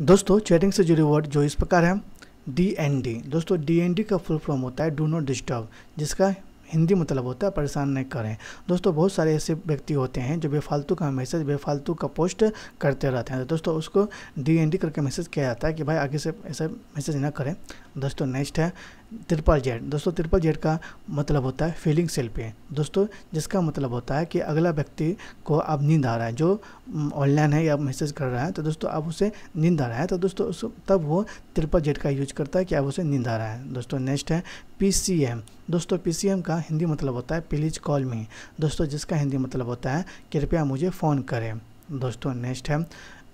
दोस्तों चैटिंग से जुड़े वर्ड जो इस प्रकार है डी एन डी दोस्तों डी एन डी का फुल फॉर्म होता है डू नॉट डिस्टर्ब जिसका हिंदी मतलब होता है परेशान नहीं करें दोस्तों बहुत सारे ऐसे व्यक्ति होते हैं जो बेफालतू का मैसेज बेफालतू का पोस्ट करते रहते हैं तो दोस्तों उसको डी एन डी करके मैसेज किया जाता है कि भाई आगे से ऐसा मैसेज ना करें दोस्तों नेक्स्ट है ट्रिपल जेड दोस्तों ट्रिपल जेड का मतलब होता है फीलिंग सेल पे दोस्तों जिसका मतलब होता है कि अगला व्यक्ति को अब नींद आ रहा है जो ऑनलाइन है या मैसेज कर रहा है तो दोस्तों अब उसे नींद आ रहा है तो दोस्तों उस तब वो ट्रिपल जेड का यूज करता है कि अब उसे नींद आ रहा है दोस्तों नेक्स्ट है पी सी एम दोस्तों पी सी एम का हिंदी मतलब होता है प्लीज कॉल मी दोस्तों जिसका हिंदी मतलब होता है कृपया मुझे फ़ोन करें दोस्तों नेक्स्ट है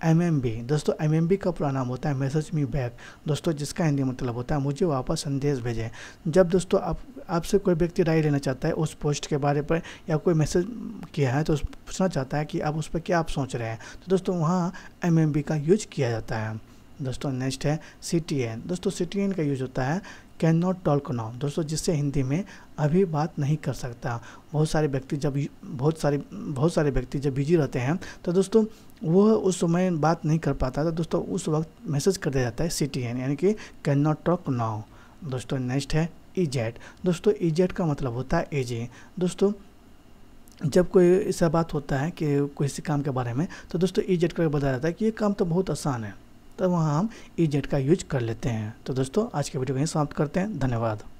बी दोस्तों एम बी का पूरा नाम होता है मैसेज मी बैक दोस्तों जिसका हिंदी मतलब होता है मुझे वापस संदेश भेजें जब दोस्तों आप आपसे कोई व्यक्ति राय लेना चाहता है उस पोस्ट के बारे पर या कोई मैसेज किया है तो पूछना चाहता है कि आप उस पर क्या आप सोच रहे हैं तो दोस्तों वहाँ एम का यूज किया जाता है दोस्तों नेक्स्ट है सी टी एन दोस्तों सी टी एन का यूज होता है कैन नॉट टॉल्क नाउ दोस्तों जिससे हिंदी में अभी बात नहीं कर सकता बहुत सारे व्यक्ति जब बहुत सारे बहुत सारे व्यक्ति जब बिजी रहते हैं तो दोस्तों वह उस समय बात नहीं कर पाता तो दोस्तों उस वक्त मैसेज कर दिया जाता है सी टी एन यानी कि कैन नॉट टॉक नाउ दोस्तों नेक्स्ट है ई e जेड दोस्तों ई e जेड का मतलब होता है एजे दोस्तों जब कोई ऐसा बात होता है कि किसी काम के बारे में तो दोस्तों ई e जेड करके बताया जाता है कि ये काम तो बहुत आसान है तो वहाँ हम ई e जेट का यूज कर लेते हैं तो दोस्तों आज के वीडियो को यहीं समाप्त करते हैं धन्यवाद